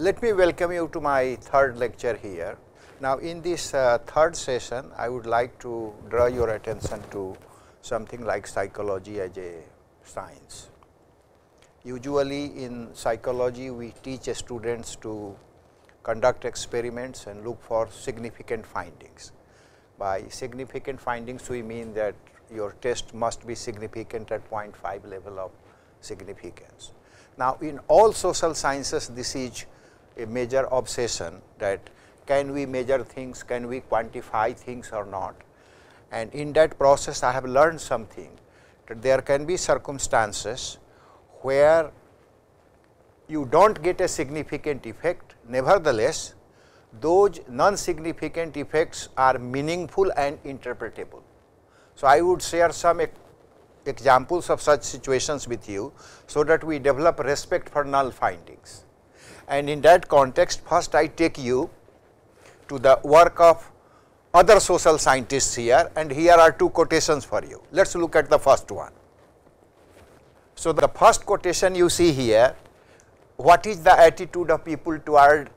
Let me welcome you to my third lecture here. Now in this uh, third session, I would like to draw your attention to something like psychology as a science. Usually in psychology, we teach students to conduct experiments and look for significant findings. By significant findings, we mean that your test must be significant at 0.5 level of significance. Now, in all social sciences, this is a major obsession that can we measure things, can we quantify things or not. And in that process I have learned something that there can be circumstances where you do not get a significant effect. Nevertheless, those non-significant effects are meaningful and interpretable. So, I would share some examples of such situations with you, so that we develop respect for null findings and in that context first I take you to the work of other social scientists here and here are two quotations for you. Let us look at the first one. So, the first quotation you see here, what is the attitude of people toward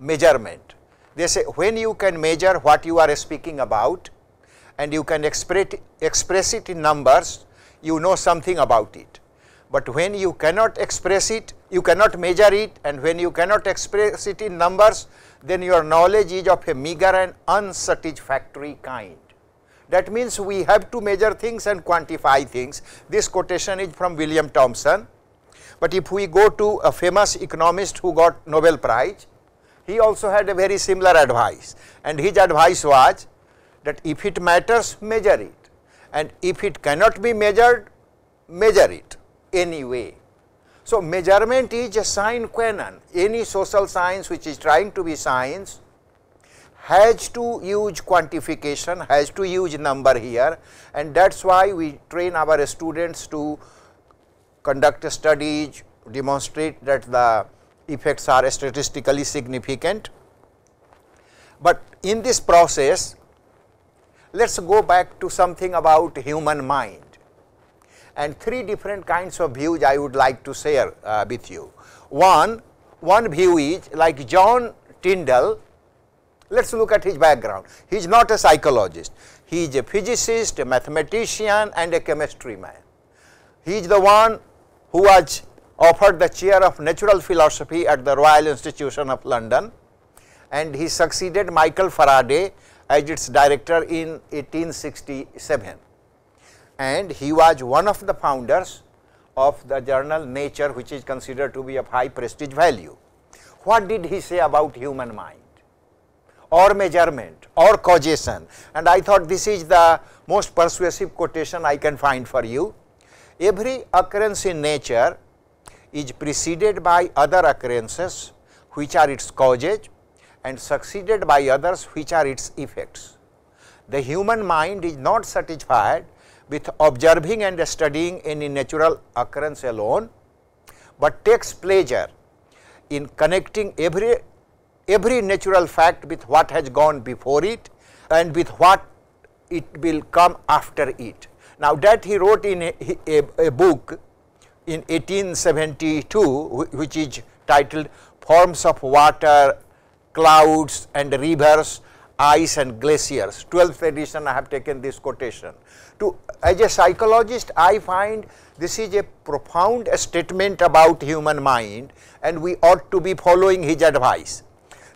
measurement? They say when you can measure what you are speaking about and you can express, express it in numbers, you know something about it. But when you cannot express it, you cannot measure it and when you cannot express it in numbers, then your knowledge is of a meager and unsatisfactory kind. That means we have to measure things and quantify things. This quotation is from William Thompson. But if we go to a famous economist who got Nobel Prize, he also had a very similar advice and his advice was that if it matters, measure it and if it cannot be measured, measure it anyway. So, measurement is a sine qua non. Any social science which is trying to be science has to use quantification, has to use number here and that is why we train our students to conduct studies, demonstrate that the effects are statistically significant. But in this process, let us go back to something about human mind and three different kinds of views I would like to share uh, with you. One, one view is like John Tyndall, let us look at his background. He is not a psychologist, he is a physicist, a mathematician and a chemistry man. He is the one who was offered the chair of natural philosophy at the Royal Institution of London and he succeeded Michael Faraday as its director in 1867 and he was one of the founders of the journal Nature which is considered to be of high prestige value. What did he say about human mind or measurement or causation and I thought this is the most persuasive quotation I can find for you. Every occurrence in nature is preceded by other occurrences which are its causes and succeeded by others which are its effects. The human mind is not satisfied with observing and studying any natural occurrence alone, but takes pleasure in connecting every, every natural fact with what has gone before it and with what it will come after it. Now, that he wrote in a, a, a book in 1872, which is titled Forms of Water, Clouds and Rivers, Ice and Glaciers. 12th edition I have taken this quotation to as a psychologist I find this is a profound statement about human mind and we ought to be following his advice.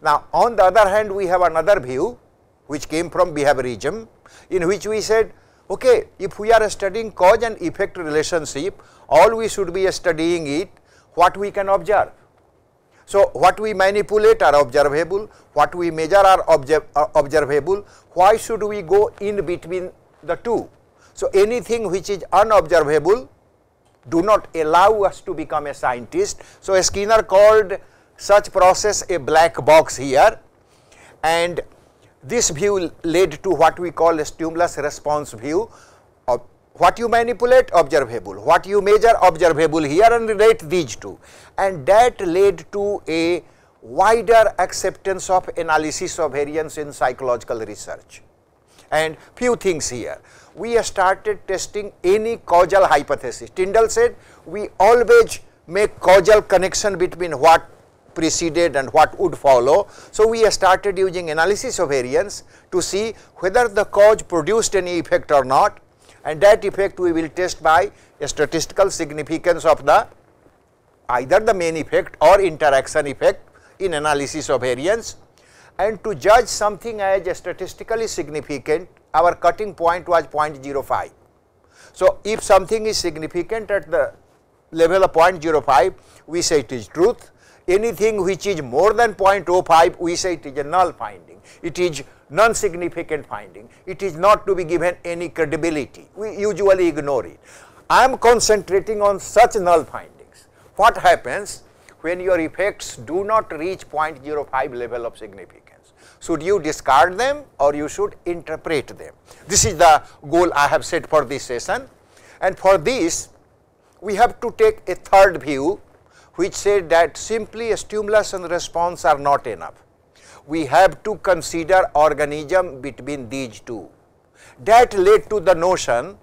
Now on the other hand we have another view which came from behaviorism in which we said okay if we are studying cause and effect relationship all we should be studying it what we can observe. So, what we manipulate are observable, what we measure are observable, why should we go in between the two? So, anything which is unobservable do not allow us to become a scientist. So, Skinner called such process a black box here and this view led to what we call a stimulus response view of uh, what you manipulate observable, what you measure observable here and relate these two and that led to a wider acceptance of analysis of variance in psychological research and few things here we started testing any causal hypothesis. Tyndall said we always make causal connection between what preceded and what would follow. So, we started using analysis of variance to see whether the cause produced any effect or not and that effect we will test by statistical significance of the either the main effect or interaction effect in analysis of variance and to judge something as statistically significant our cutting point was 0.05. So, if something is significant at the level of 0.05, we say it is truth. Anything which is more than 0.05, we say it is a null finding. It is non-significant finding. It is not to be given any credibility. We usually ignore it. I am concentrating on such null findings. What happens when your effects do not reach 0.05 level of significance? should you discard them or you should interpret them. This is the goal I have set for this session and for this we have to take a third view which said that simply a stimulus and response are not enough. We have to consider organism between these two. That led to the notion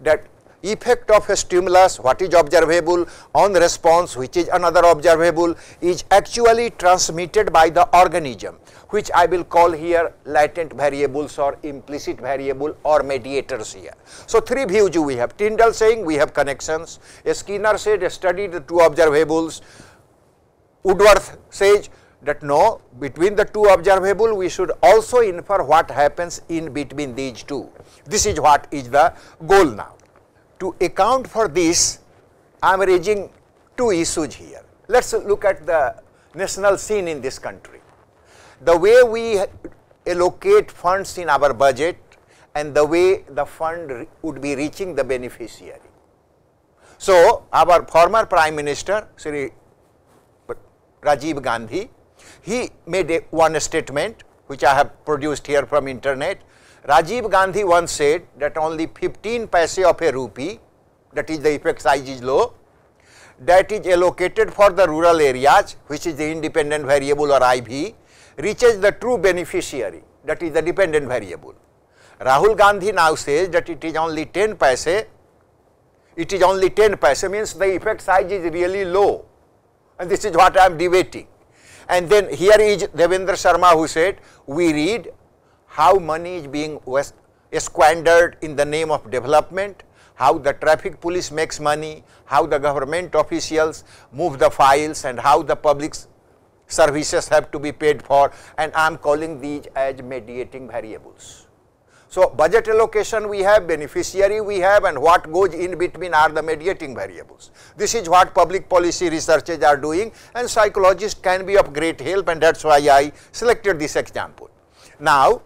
that effect of a stimulus what is observable on response which is another observable is actually transmitted by the organism which I will call here latent variables or implicit variable or mediators here. So, three views we have Tyndall saying we have connections, Skinner said study the two observables, Woodworth says that no between the two observable we should also infer what happens in between these two. This is what is the goal now. To account for this, I am raising two issues here. Let us look at the national scene in this country. The way we allocate funds in our budget and the way the fund would be reaching the beneficiary. So, our former Prime Minister Sri Rajiv Gandhi, he made a, one statement which I have produced here from internet Rajiv Gandhi once said that only 15 paise of a rupee, that is the effect size is low, that is allocated for the rural areas, which is the independent variable or IV, reaches the true beneficiary, that is the dependent variable. Rahul Gandhi now says that it is only 10 paise, it is only 10 paise means the effect size is really low and this is what I am debating. And then here is Devendra Sharma who said, we read how money is being squandered in the name of development, how the traffic police makes money, how the government officials move the files and how the public services have to be paid for and I am calling these as mediating variables. So, budget allocation we have, beneficiary we have and what goes in between are the mediating variables. This is what public policy researchers are doing and psychologists can be of great help and that is why I selected this example. Now,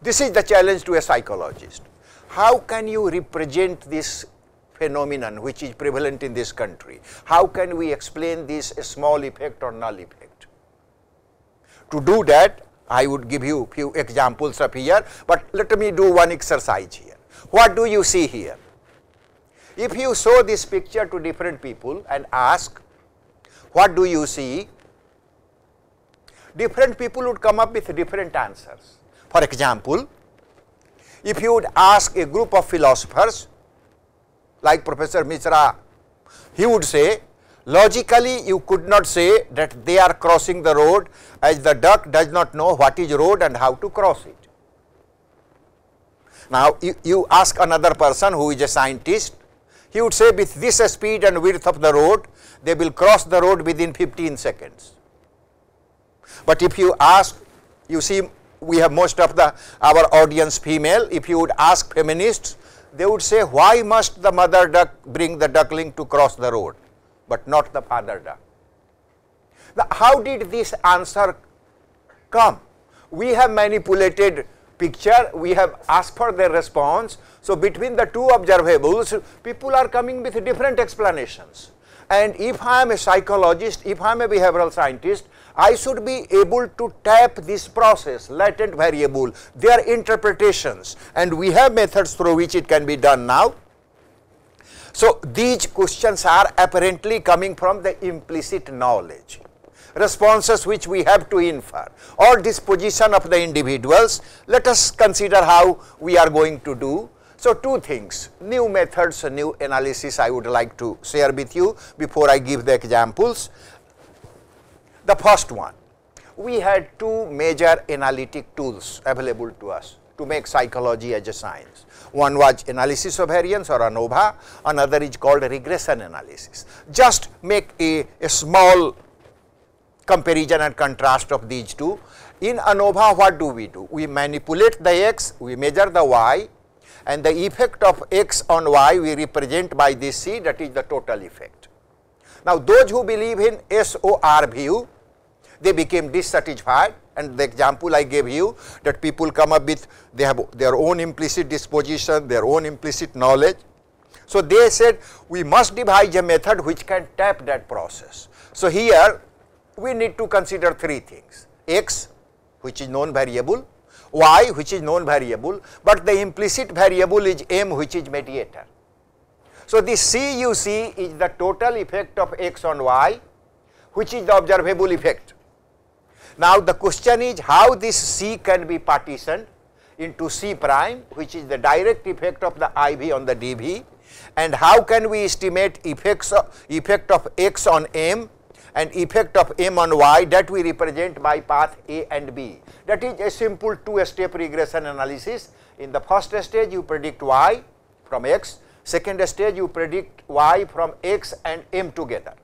this is the challenge to a psychologist. How can you represent this phenomenon which is prevalent in this country? How can we explain this small effect or null effect? To do that, I would give you few examples up here, but let me do one exercise here. What do you see here? If you show this picture to different people and ask, what do you see? Different people would come up with different answers. For example, if you would ask a group of philosophers like Professor Mishra, he would say logically you could not say that they are crossing the road as the duck does not know what is road and how to cross it. Now, you, you ask another person who is a scientist, he would say with this speed and width of the road, they will cross the road within 15 seconds. But if you ask, you see we have most of the our audience female. If you would ask feminists, they would say, why must the mother duck bring the duckling to cross the road, but not the father duck? how did this answer come? We have manipulated picture, we have asked for their response. So, between the two observables, people are coming with different explanations. And if I am a psychologist, if I am a behavioral scientist, I should be able to tap this process, latent variable, their interpretations and we have methods through which it can be done now. So, these questions are apparently coming from the implicit knowledge responses which we have to infer or disposition of the individuals. Let us consider how we are going to do. So, two things new methods, new analysis I would like to share with you before I give the examples. The first one, we had two major analytic tools available to us to make psychology as a science. One was analysis of variance or ANOVA, another is called regression analysis. Just make a, a small comparison and contrast of these two. In ANOVA, what do we do? We manipulate the x, we measure the y and the effect of x on y we represent by this c that is the total effect. Now, those who believe in SOR view, they became dissatisfied and the example I gave you that people come up with they have their own implicit disposition, their own implicit knowledge. So, they said we must devise a method which can tap that process. So, here we need to consider three things x which is known variable, y which is known variable, but the implicit variable is m which is mediator. So, this C you see is the total effect of x on y which is the observable effect. Now the question is how this C can be partitioned into C prime which is the direct effect of the IV on the dV and how can we estimate effects of, effect of X on M and effect of M on Y that we represent by path A and B. That is a simple two step regression analysis. In the first stage you predict Y from X, second stage you predict Y from X and M together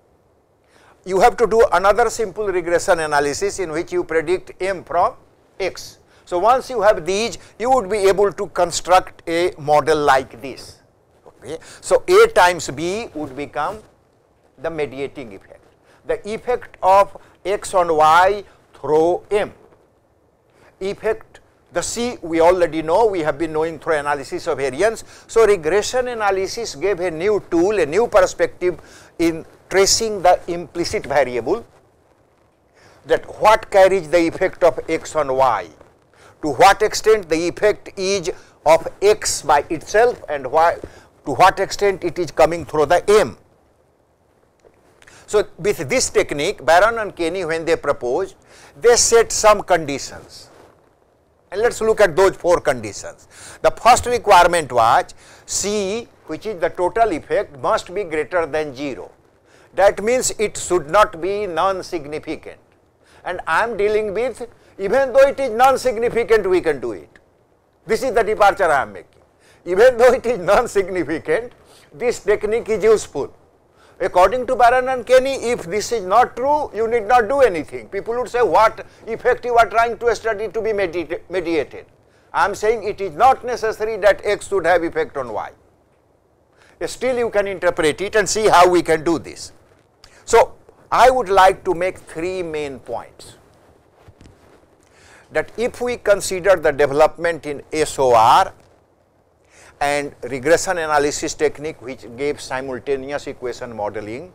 you have to do another simple regression analysis in which you predict m from x. So, once you have these you would be able to construct a model like this. Okay. So, A times B would become the mediating effect, the effect of x on y through m, effect the C we already know, we have been knowing through analysis of variance. So, regression analysis gave a new tool, a new perspective in tracing the implicit variable that what carries the effect of x on y, to what extent the effect is of x by itself and why, to what extent it is coming through the m. So, with this technique Baron and Kenny when they proposed, they set some conditions and let us look at those four conditions. The first requirement was C which is the total effect must be greater than 0. That means it should not be non-significant. And I am dealing with even though it is non-significant we can do it. This is the departure I am making. Even though it is non-significant, this technique is useful. According to Baran and Kenny, if this is not true, you need not do anything. People would say, what effect you are trying to study to be medi mediated. I am saying it is not necessary that x should have effect on y. Still you can interpret it and see how we can do this. So, I would like to make three main points that if we consider the development in SOR and regression analysis technique which gave simultaneous equation modeling,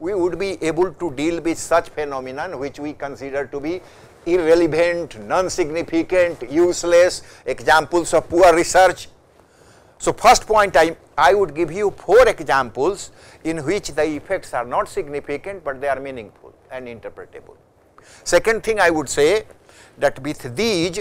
we would be able to deal with such phenomenon which we consider to be irrelevant, non-significant, useless, examples of poor research. So, first point I, I would give you four examples in which the effects are not significant, but they are meaningful and interpretable. Second thing I would say that with these,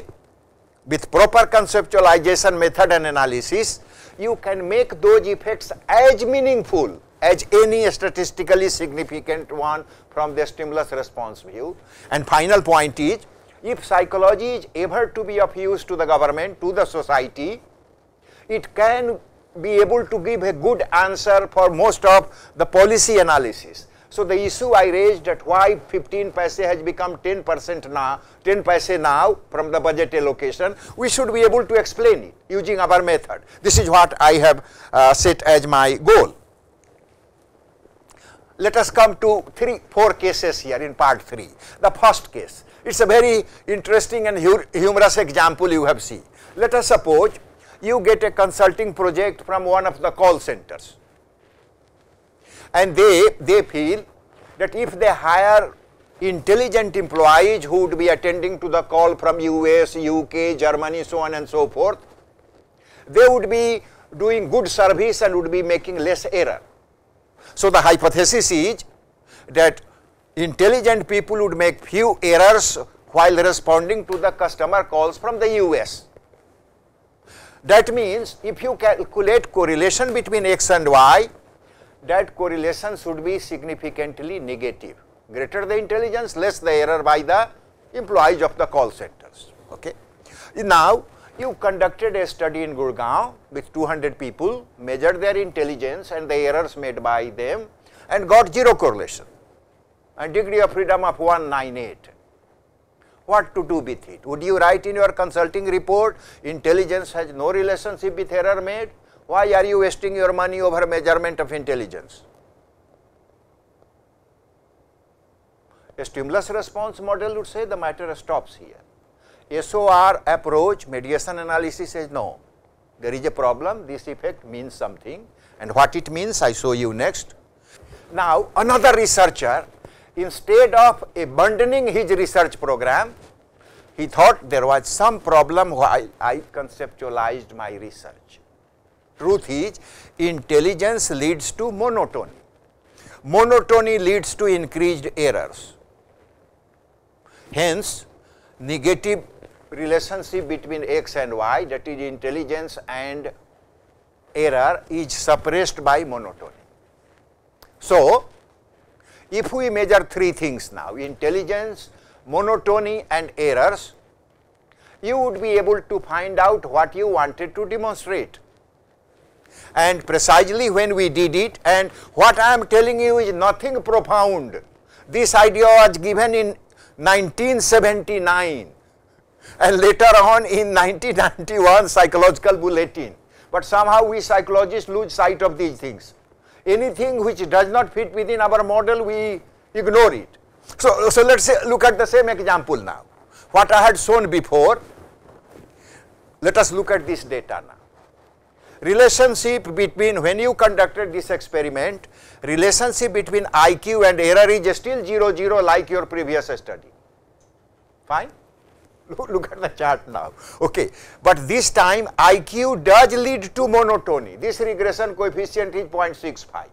with proper conceptualization method and analysis, you can make those effects as meaningful as any statistically significant one from the stimulus response view. And final point is, if psychology is ever to be of use to the government, to the society, it can be able to give a good answer for most of the policy analysis. So the issue I raised that why 15 paise has become 10 percent now, 10 paise now from the budget allocation, we should be able to explain it using our method. This is what I have uh, set as my goal. Let us come to three, four cases here in part 3. The first case, it is a very interesting and humorous example you have seen. Let us suppose you get a consulting project from one of the call centers. And they, they feel that if they hire intelligent employees who would be attending to the call from US, UK, Germany, so on and so forth, they would be doing good service and would be making less error. So, the hypothesis is that intelligent people would make few errors while responding to the customer calls from the US. That means if you calculate correlation between x and y, that correlation should be significantly negative. Greater the intelligence, less the error by the employees of the call centers. Okay. Now, you conducted a study in Gurgaon with 200 people, measured their intelligence and the errors made by them and got zero correlation and degree of freedom of 198 what to do with it? Would you write in your consulting report, intelligence has no relationship with error made? Why are you wasting your money over measurement of intelligence? A stimulus response model would say the matter stops here. SOR approach mediation analysis says no, there is a problem, this effect means something and what it means I show you next. Now, another researcher instead of abandoning his research program, he thought there was some problem while I conceptualized my research. Truth is, intelligence leads to monotony. Monotony leads to increased errors. Hence, negative relationship between x and y that is intelligence and error is suppressed by monotony. So, if we measure three things now, intelligence, monotony and errors, you would be able to find out what you wanted to demonstrate. And precisely when we did it and what I am telling you is nothing profound. This idea was given in 1979 and later on in 1991 psychological bulletin. But somehow we psychologists lose sight of these things anything which does not fit within our model, we ignore it. So, so let us look at the same example now. What I had shown before, let us look at this data now. Relationship between, when you conducted this experiment, relationship between IQ and error is still 0, 0 like your previous study, fine. Look at the chart now. Okay. But this time IQ does lead to monotony. This regression coefficient is 0.65.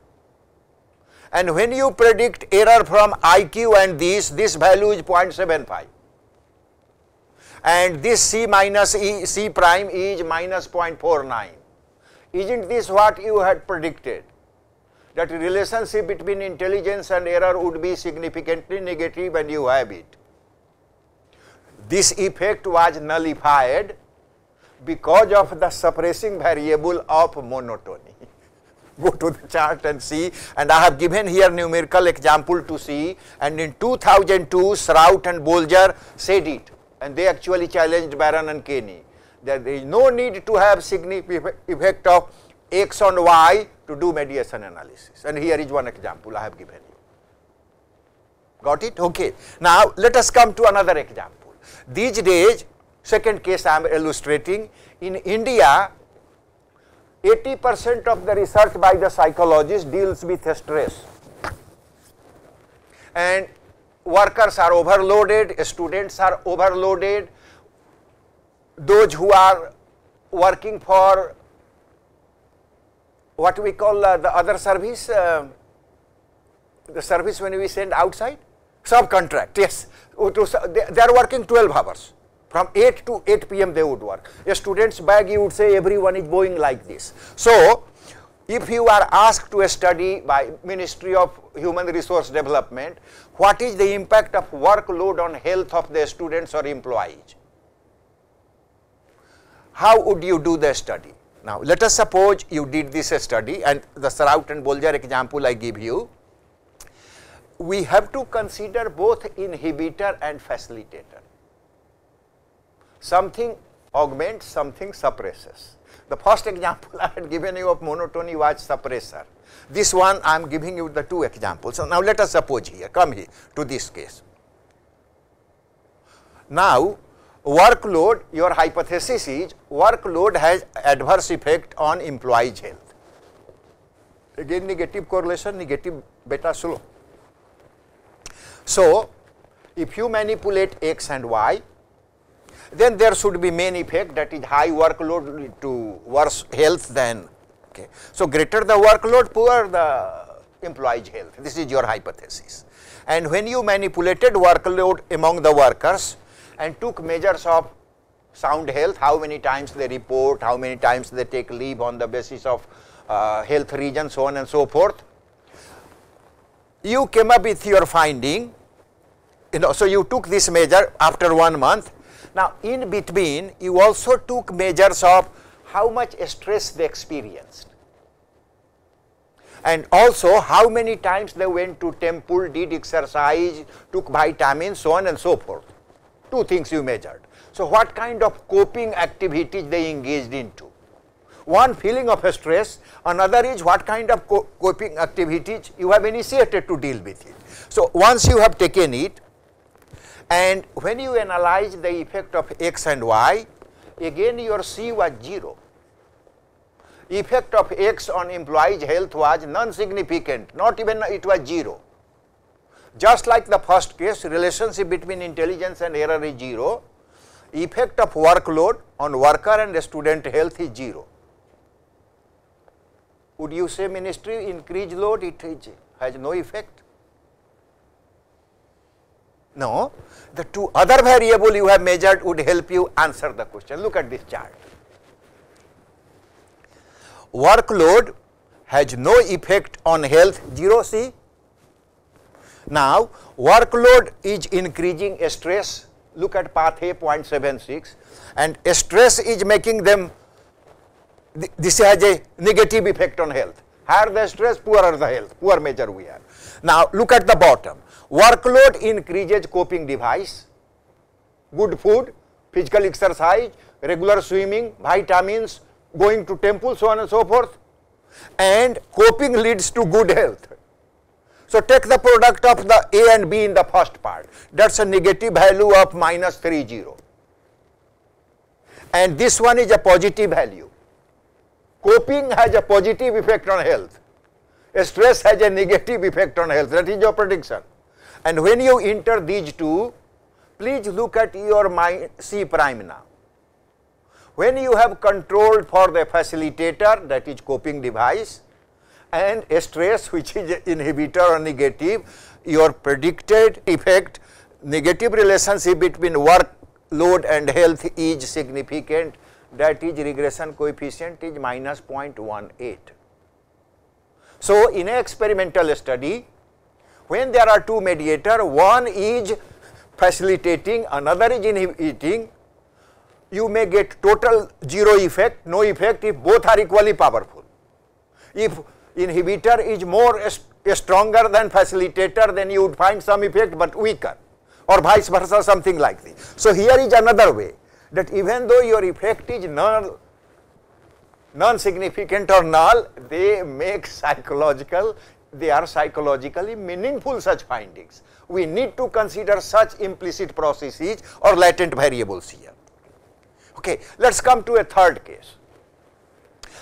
And when you predict error from IQ and this, this value is 0.75. And this C minus E, C prime is minus 0.49. Isn't this what you had predicted? That relationship between intelligence and error would be significantly negative and you have it. This effect was nullified because of the suppressing variable of monotony. Go to the chart and see and I have given here numerical example to see and in 2002 Srout and Bolger said it and they actually challenged Baron and Kenny that there is no need to have significant effect of X on Y to do mediation analysis and here is one example I have given you. Got it? Okay. Now, let us come to another example. These days, second case I am illustrating, in India, 80 percent of the research by the psychologists deals with stress and workers are overloaded, students are overloaded, those who are working for what we call uh, the other service, uh, the service when we send outside, Subcontract, yes. Oh, they are working 12 hours. From 8 to 8 p.m. they would work. A student's bag, you would say everyone is going like this. So, if you are asked to a study by Ministry of Human Resource Development, what is the impact of workload on health of the students or employees? How would you do the study? Now, let us suppose you did this study and the Saraut and Bolger example I give you we have to consider both inhibitor and facilitator. Something augments, something suppresses. The first example I had given you of monotony was suppressor. This one I am giving you the two examples. So, now let us suppose here, come here to this case. Now, workload, your hypothesis is workload has adverse effect on employees' health. Again negative correlation, negative beta slope. So, if you manipulate x and y, then there should be main effect that is high workload to worse health than okay. So, greater the workload poor the employee's health this is your hypothesis and when you manipulated workload among the workers and took measures of sound health how many times they report how many times they take leave on the basis of uh, health reasons so on and so forth you came up with your finding, you know, so you took this measure after one month. Now, in between, you also took measures of how much stress they experienced and also how many times they went to temple, did exercise, took vitamins, so on and so forth. Two things you measured. So, what kind of coping activities they engaged into. One feeling of stress, another is what kind of co coping activities you have initiated to deal with it. So, once you have taken it and when you analyze the effect of x and y, again your C was 0. Effect of x on employee's health was non-significant, not even it was 0. Just like the first case, relationship between intelligence and error is 0, effect of workload on worker and student health is 0. Would you say ministry increase load? It has no effect. No, the two other variable you have measured would help you answer the question. Look at this chart. Workload has no effect on health 0 C. Now, workload is increasing stress. Look at path A 0.76 and stress is making them this has a negative effect on health. Higher the stress, poorer the health, poor measure we have. Now, look at the bottom. Workload increases coping device, good food, physical exercise, regular swimming, vitamins, going to temple, so on and so forth. And coping leads to good health. So, take the product of the A and B in the first part. That is a negative value of minus 3, 0. And this one is a positive value. Coping has a positive effect on health. A stress has a negative effect on health. That is your prediction. And when you enter these two, please look at your mind C prime now. When you have control for the facilitator that is coping device and a stress which is inhibitor or negative, your predicted effect negative relationship between work load and health is significant that is regression coefficient is minus 0.18. So, in an experimental study, when there are two mediator, one is facilitating, another is inhibiting, you may get total zero effect, no effect if both are equally powerful. If inhibitor is more stronger than facilitator, then you would find some effect but weaker or vice versa something like this. So, here is another way that even though your effect is null, non-significant or null, they make psychological, they are psychologically meaningful such findings. We need to consider such implicit processes or latent variables here. Okay, let us come to a third case.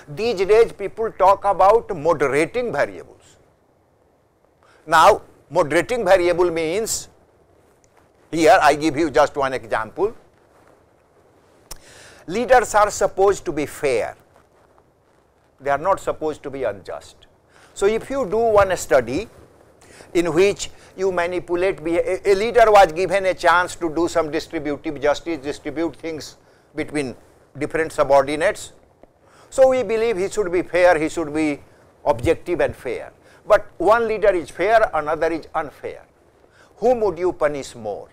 These days people talk about moderating variables. Now, moderating variable means here I give you just one example leaders are supposed to be fair, they are not supposed to be unjust. So, if you do one study in which you manipulate, a leader was given a chance to do some distributive justice, distribute things between different subordinates. So, we believe he should be fair, he should be objective and fair, but one leader is fair, another is unfair. Whom would you punish more?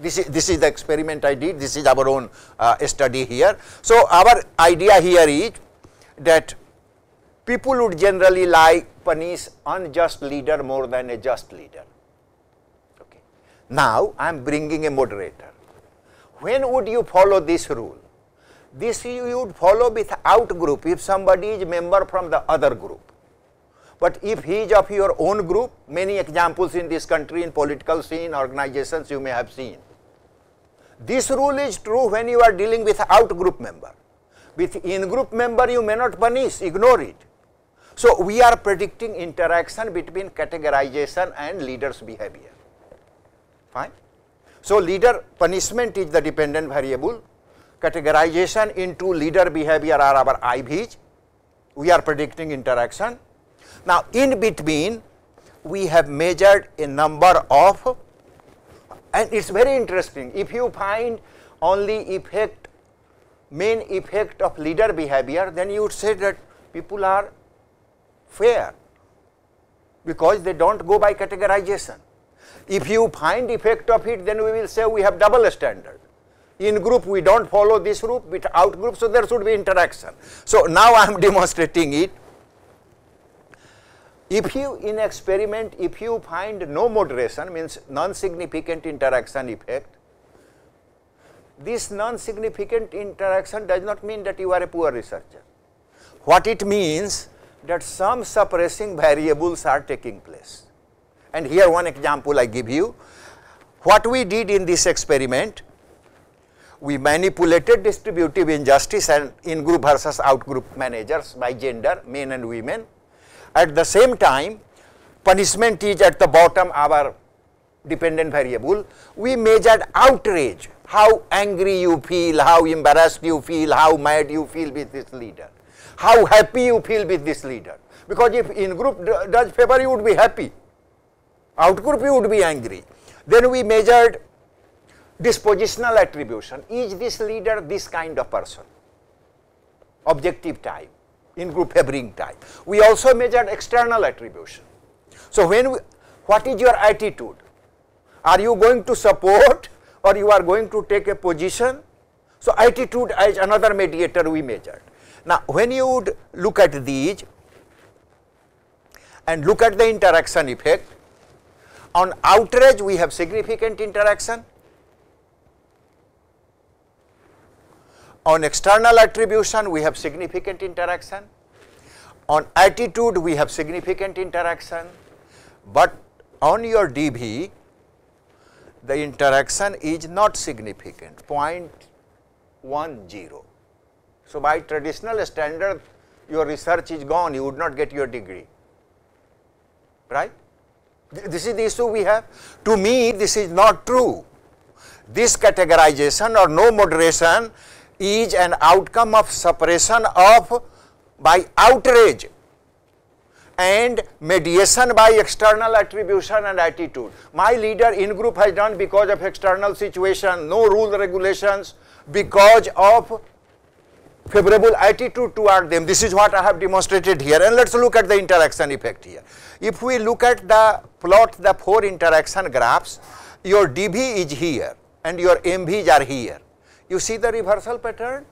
this is this is the experiment I did. This is our own uh, study here. So our idea here is that people would generally like punish unjust leader more than a just leader. Okay. Now I am bringing a moderator. When would you follow this rule? This you would follow without group if somebody is member from the other group. But if he is of your own group, many examples in this country, in political scene, organizations you may have seen. This rule is true when you are dealing with out group member. With in group member you may not punish, ignore it. So, we are predicting interaction between categorization and leader's behavior, fine. So, leader punishment is the dependent variable, categorization into leader behavior are our IVs, we are predicting interaction now, in between we have measured a number of and it is very interesting if you find only effect main effect of leader behavior then you would say that people are fair because they do not go by categorization. If you find effect of it then we will say we have double standard. In group we do not follow this group with out group so there should be interaction. So, now I am demonstrating it if you in experiment, if you find no moderation means non-significant interaction effect, this non-significant interaction does not mean that you are a poor researcher. What it means that some suppressing variables are taking place. And here one example I give you. What we did in this experiment, we manipulated distributive injustice and in-group versus out-group managers by gender, men and women at the same time, punishment is at the bottom our dependent variable. We measured outrage, how angry you feel, how embarrassed you feel, how mad you feel with this leader, how happy you feel with this leader. Because if in group does favor, you would be happy. Out group, you would be angry. Then we measured dispositional attribution. Is this leader this kind of person? Objective type in-group Hebring type. We also measured external attribution. So, when we, what is your attitude? Are you going to support or you are going to take a position? So, attitude is another mediator we measured. Now, when you would look at these and look at the interaction effect, on outrage we have significant interaction, On external attribution, we have significant interaction. On attitude, we have significant interaction, but on your dB, the interaction is not significant 0.10. So, by traditional standard your research is gone you would not get your degree right. This is the issue we have to me this is not true this categorization or no moderation is an outcome of suppression of by outrage and mediation by external attribution and attitude. My leader in group has done because of external situation, no rule regulations, because of favorable attitude toward them. This is what I have demonstrated here and let us look at the interaction effect here. If we look at the plot the four interaction graphs, your dB is here and your MVs are here. You see the reversal pattern?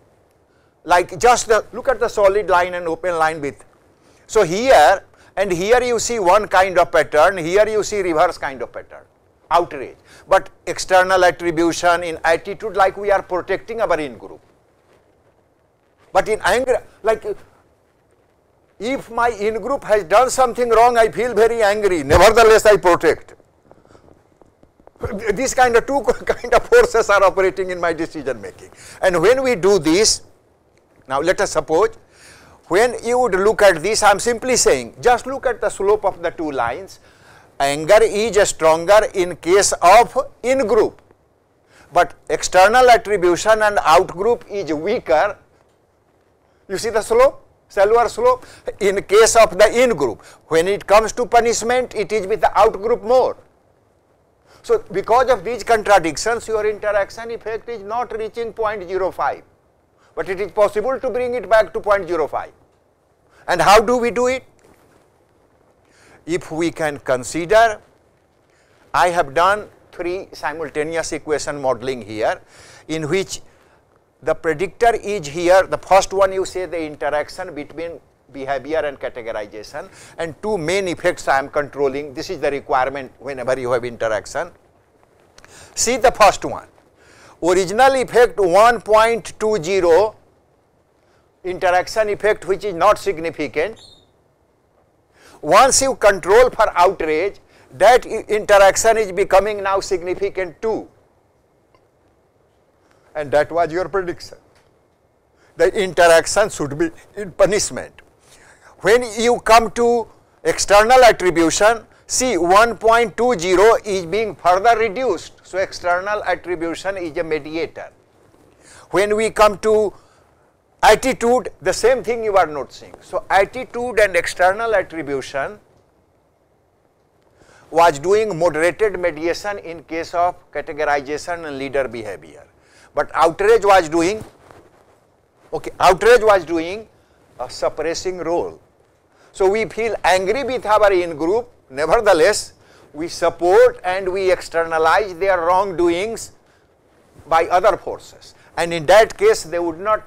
Like just the, look at the solid line and open line width. So here and here you see one kind of pattern, here you see reverse kind of pattern, outrage. But external attribution in attitude like we are protecting our in-group. But in anger, like if my in-group has done something wrong, I feel very angry, nevertheless I protect. these kind of two kind of forces are operating in my decision making. And when we do this, now let us suppose when you would look at this, I am simply saying just look at the slope of the two lines. Anger is stronger in case of in group, but external attribution and out group is weaker. You see the slope? Cellular slope in case of the in group. When it comes to punishment, it is with the out group more. So, because of these contradictions, your interaction effect is not reaching 0.05, but it is possible to bring it back to 0.05. And how do we do it? If we can consider, I have done three simultaneous equation modeling here, in which the predictor is here, the first one you say the interaction between behavior and categorization and two main effects I am controlling. This is the requirement whenever you have interaction. See the first one, original effect 1.20 interaction effect which is not significant. Once you control for outrage that interaction is becoming now significant too and that was your prediction. The interaction should be in punishment. When you come to external attribution, see 1.20 is being further reduced. So, external attribution is a mediator. When we come to attitude, the same thing you are noticing. So, attitude and external attribution was doing moderated mediation in case of categorization and leader behavior. But outrage was doing, okay, outrage was doing a suppressing role. So we feel angry with our in-group, nevertheless, we support and we externalize their wrongdoings by other forces. And in that case, they would not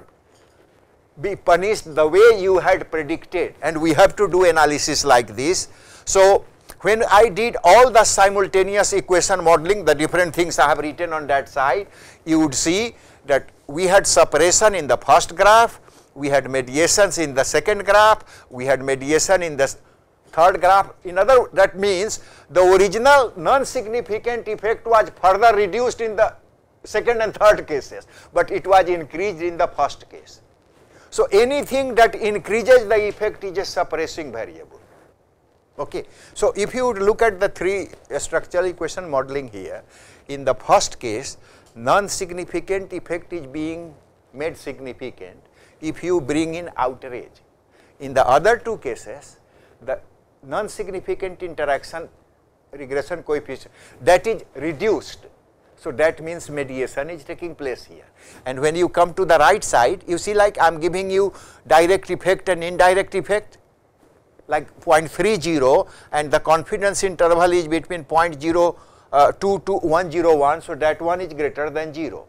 be punished the way you had predicted. And we have to do analysis like this. So when I did all the simultaneous equation modeling, the different things I have written on that side, you would see that we had separation in the first graph, we had mediations in the second graph, we had mediation in the third graph. In other that means the original non-significant effect was further reduced in the second and third cases, but it was increased in the first case. So, anything that increases the effect is a suppressing variable. Okay. So, if you look at the three uh, structural equation modeling here, in the first case non-significant effect is being made significant if you bring in outrage. In the other two cases, the non-significant interaction regression coefficient that is reduced. So, that means mediation is taking place here and when you come to the right side you see like I am giving you direct effect and indirect effect like 0.30 and the confidence interval is between uh, 0.02 to 101. So, that one is greater than 0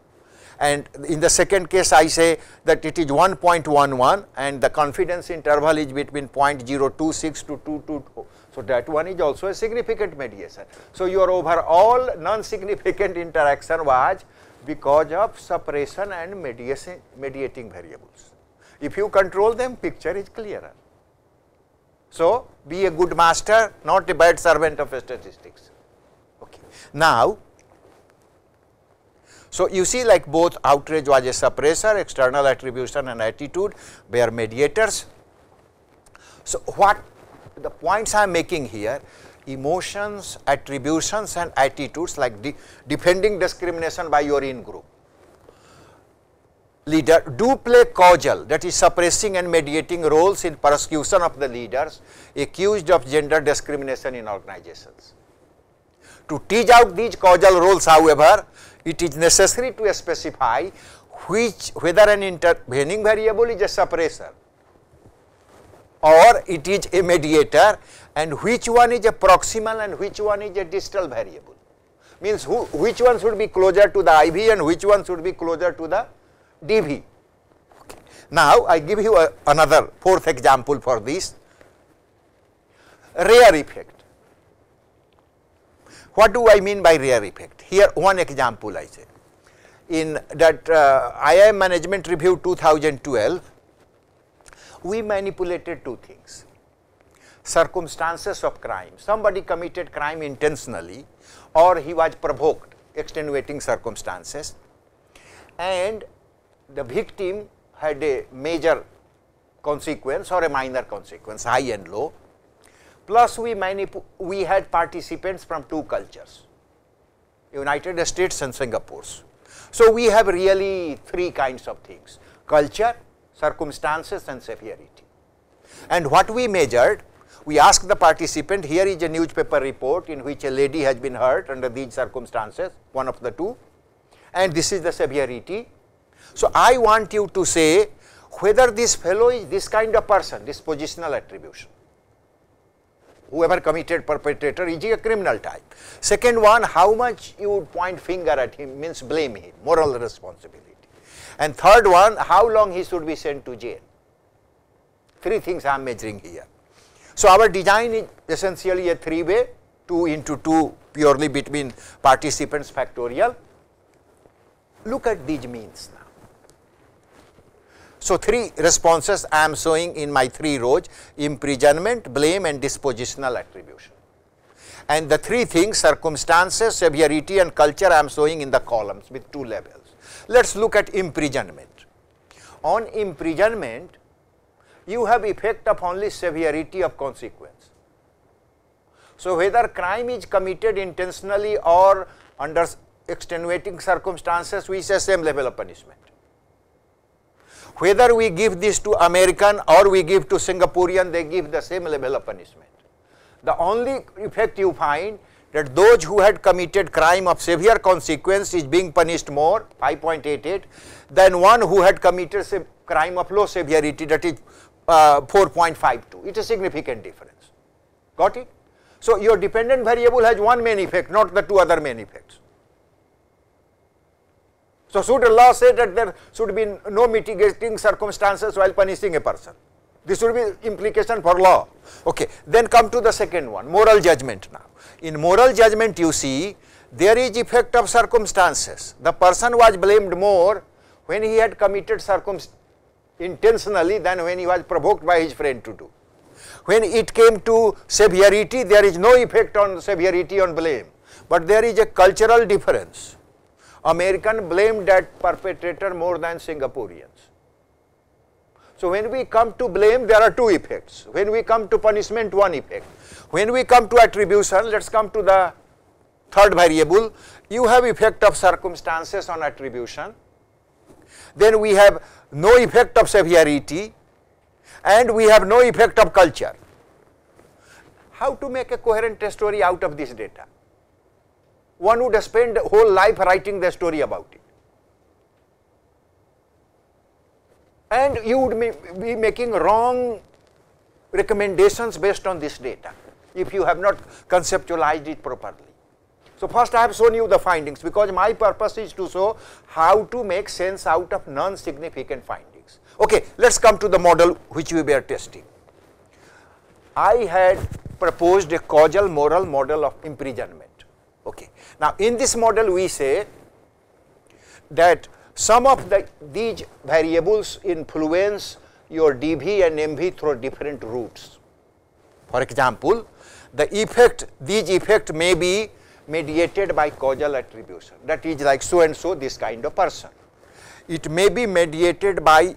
and in the second case I say that it is 1.11 and the confidence interval is between 0.026 to 222. So, that one is also a significant mediation. So, your overall non-significant interaction was because of suppression and mediation, mediating variables. If you control them picture is clearer. So, be a good master not a bad servant of statistics. Okay. Now, so, you see like both outrage was a suppressor, external attribution and attitude were mediators. So, what the points I am making here emotions, attributions and attitudes like de defending discrimination by your in-group leader do play causal that is suppressing and mediating roles in persecution of the leaders accused of gender discrimination in organizations. To tease out these causal roles however, it is necessary to specify which whether an intervening variable is a suppressor or it is a mediator and which one is a proximal and which one is a distal variable means who, which one should be closer to the IV and which one should be closer to the DV. Okay. Now, I give you a, another fourth example for this rare effect. What do I mean by rare effect? Here one example I say. In that uh, IIM management review 2012, we manipulated two things. Circumstances of crime, somebody committed crime intentionally or he was provoked, extenuating circumstances and the victim had a major consequence or a minor consequence, high and low plus we, we had participants from two cultures, United States and Singapore's. So, we have really three kinds of things, culture, circumstances and severity. And what we measured, we asked the participant, here is a newspaper report in which a lady has been hurt under these circumstances, one of the two, and this is the severity. So, I want you to say whether this fellow is this kind of person, this positional attribution whoever committed perpetrator is a criminal type. Second one, how much you would point finger at him means blame him, moral responsibility. And third one, how long he should be sent to jail. Three things I am measuring here. So, our design is essentially a three way 2 into 2 purely between participants factorial. Look at these means so, three responses I am showing in my three rows imprisonment, blame and dispositional attribution. And the three things circumstances, severity and culture I am showing in the columns with two levels. Let us look at imprisonment. On imprisonment, you have effect of only severity of consequence. So, whether crime is committed intentionally or under extenuating circumstances, we say same level of punishment whether we give this to American or we give to Singaporean, they give the same level of punishment. The only effect you find that those who had committed crime of severe consequence is being punished more 5.88 than one who had committed a crime of low severity that is uh, 4.52. It is a significant difference. Got it? So, your dependent variable has one main effect, not the two other main effects. So should law say that there should be no mitigating circumstances while punishing a person? This would be implication for law. Okay. Then come to the second one, moral judgment now. In moral judgment you see there is effect of circumstances. The person was blamed more when he had committed intentionally than when he was provoked by his friend to do. When it came to severity, there is no effect on severity on blame, but there is a cultural difference. American blamed that perpetrator more than Singaporeans. So when we come to blame, there are two effects. When we come to punishment, one effect. When we come to attribution, let us come to the third variable. You have effect of circumstances on attribution. Then we have no effect of severity and we have no effect of culture. How to make a coherent story out of this data? one would have spent whole life writing their story about it. And you would be making wrong recommendations based on this data if you have not conceptualized it properly. So, first I have shown you the findings because my purpose is to show how to make sense out of non-significant findings. Okay, let us come to the model which we were testing. I had proposed a causal moral model of imprisonment Okay. Now, in this model we say that some of the, these variables influence your D, B, and mV through different routes. For example, the effect these effect may be mediated by causal attribution that is like so and so this kind of person. It may be mediated by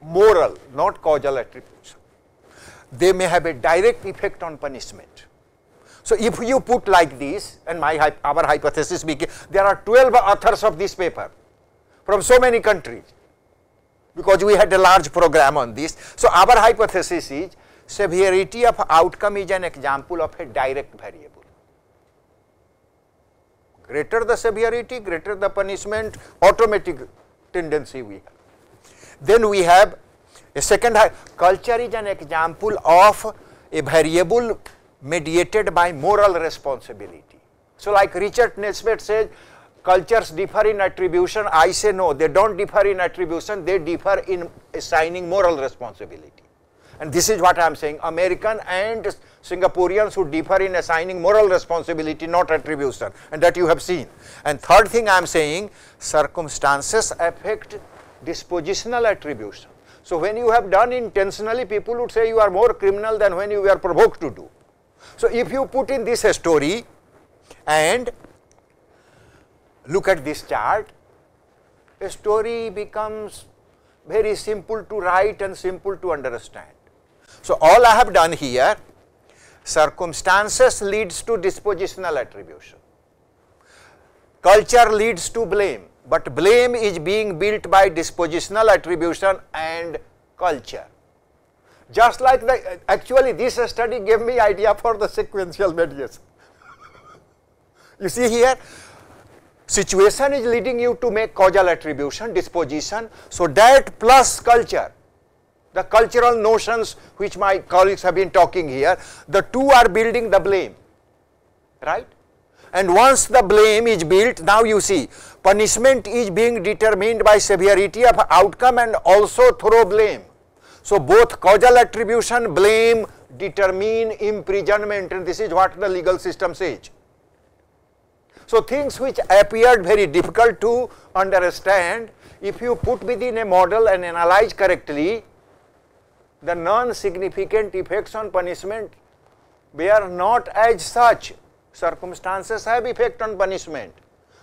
moral not causal attribution. They may have a direct effect on punishment so if you put like this and my our hypothesis became there are 12 authors of this paper from so many countries because we had a large program on this. So our hypothesis is severity of outcome is an example of a direct variable. Greater the severity, greater the punishment, automatic tendency we have. Then we have a second culture is an example of a variable mediated by moral responsibility. So, like Richard Nesbitt says, cultures differ in attribution. I say no, they don't differ in attribution, they differ in assigning moral responsibility. And this is what I am saying, American and Singaporeans who differ in assigning moral responsibility, not attribution, and that you have seen. And third thing I am saying, circumstances affect dispositional attribution. So, when you have done intentionally, people would say you are more criminal than when you were provoked to do. So, if you put in this story and look at this chart, a story becomes very simple to write and simple to understand. So, all I have done here circumstances leads to dispositional attribution, culture leads to blame, but blame is being built by dispositional attribution and culture. Just like the actually this study gave me idea for the sequential mediation. you see here situation is leading you to make causal attribution, disposition. So, that plus culture, the cultural notions which my colleagues have been talking here, the two are building the blame, right. And once the blame is built, now you see punishment is being determined by severity of outcome and also through blame. So both causal attribution, blame, determine imprisonment and this is what the legal system says. So things which appeared very difficult to understand, if you put within a model and analyze correctly, the non-significant effects on punishment, they are not as such. Circumstances have effect on punishment.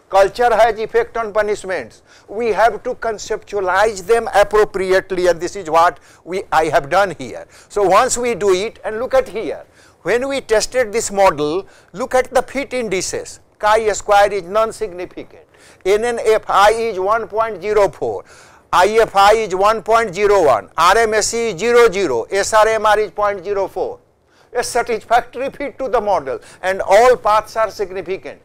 Culture has effect on punishments. We have to conceptualize them appropriately and this is what we I have done here. So, once we do it and look at here, when we tested this model, look at the fit indices, chi square is non-significant, NNFI is 1.04. IFI is 1.01, RMSE is 00, SRMR is 0.04, a satisfactory fit to the model and all paths are significant.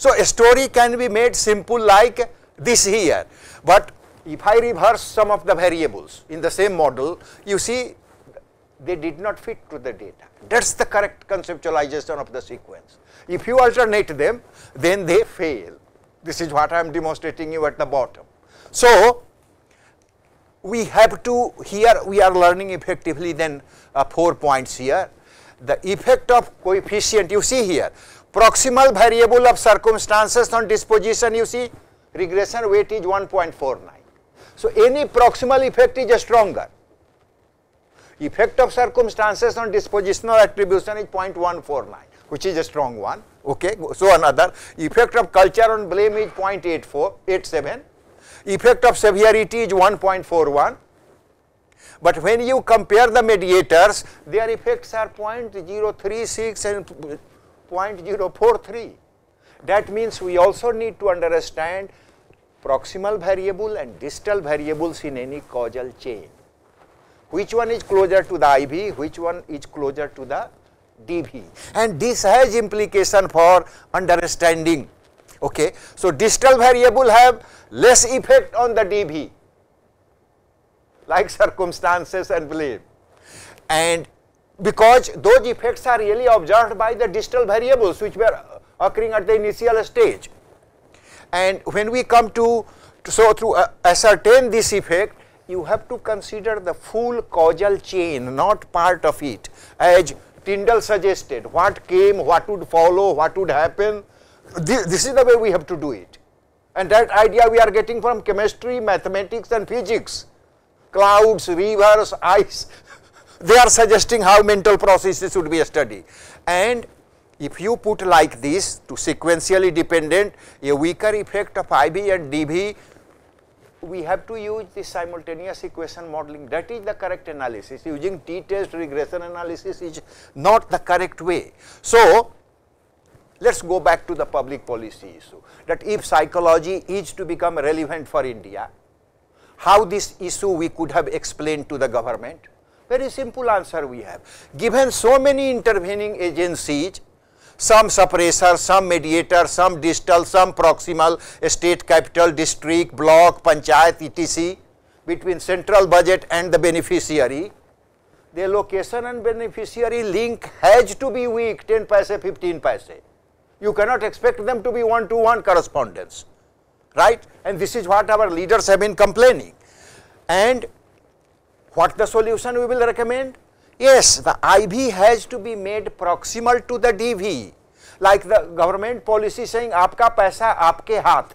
So, a story can be made simple like this here, but if I reverse some of the variables in the same model, you see they did not fit to the data. That is the correct conceptualization of the sequence. If you alternate them, then they fail. This is what I am demonstrating you at the bottom. So, we have to here we are learning effectively then uh, 4 points here. The effect of coefficient you see here Proximal variable of circumstances on disposition you see regression weight is 1.49. So, any proximal effect is stronger. Effect of circumstances on dispositional attribution is 0.149 which is a strong one. Okay. So, another effect of culture on blame is 0.8487, effect of severity is 1.41, but when you compare the mediators, their effects are 0.036 and 0.043. That means we also need to understand proximal variable and distal variables in any causal chain. Which one is closer to the IV, which one is closer to the DV and this has implication for understanding. Okay. So, distal variable have less effect on the DV like circumstances and belief and because those effects are really observed by the distal variables which were occurring at the initial stage. And when we come to, to so to uh, ascertain this effect, you have to consider the full causal chain, not part of it. As Tyndall suggested, what came, what would follow, what would happen, this, this is the way we have to do it. And that idea we are getting from chemistry, mathematics and physics, clouds, rivers, ice, they are suggesting how mental processes should be studied. And if you put like this to sequentially dependent, a weaker effect of IB and DB, we have to use the simultaneous equation modeling. That is the correct analysis. Using t-test regression analysis is not the correct way. So, let us go back to the public policy issue that if psychology is to become relevant for India, how this issue we could have explained to the government very simple answer we have. Given so many intervening agencies, some suppressor, some mediator, some distal, some proximal, state capital, district, block, panchayat, etc. between central budget and the beneficiary, the location and beneficiary link has to be weak 10 paise, 15 paise. You cannot expect them to be one to one correspondence, right? And this is what our leaders have been complaining. And what the solution we will recommend? Yes, the IV has to be made proximal to the DV. Like the government policy saying, aapka paisa aapke haath.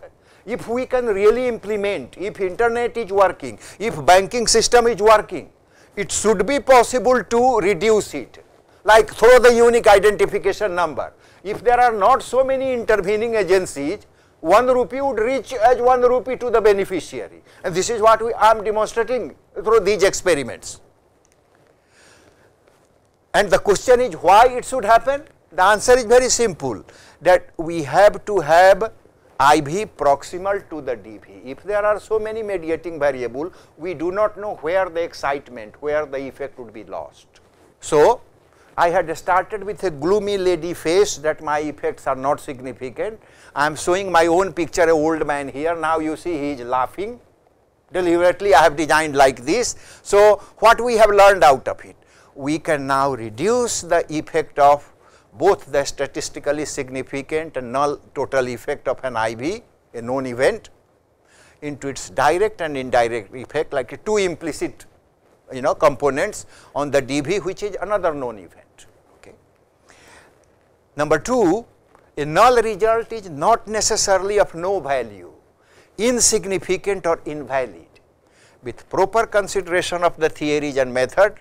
If we can really implement, if internet is working, if banking system is working, it should be possible to reduce it. Like throw the unique identification number. If there are not so many intervening agencies, 1 rupee would reach as 1 rupee to the beneficiary. And this is what we, am demonstrating through these experiments. And the question is why it should happen? The answer is very simple that we have to have IV proximal to the DV. If there are so many mediating variable, we do not know where the excitement, where the effect would be lost. So, I had started with a gloomy lady face that my effects are not significant I am showing my own picture, a old man here. Now you see he is laughing. Deliberately I have designed like this. So, what we have learned out of it? We can now reduce the effect of both the statistically significant and null total effect of an IV, a known event, into its direct and indirect effect like two implicit you know components on the dV which is another known event. Okay. Number 2, a null result is not necessarily of no value, insignificant or invalid. With proper consideration of the theories and method,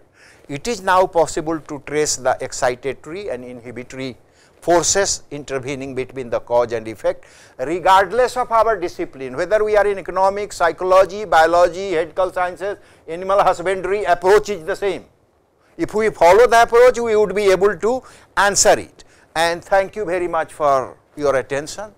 it is now possible to trace the excitatory and inhibitory forces intervening between the cause and effect regardless of our discipline whether we are in economics, psychology, biology, medical sciences, animal husbandry approach is the same. If we follow the approach we would be able to answer it and thank you very much for your attention.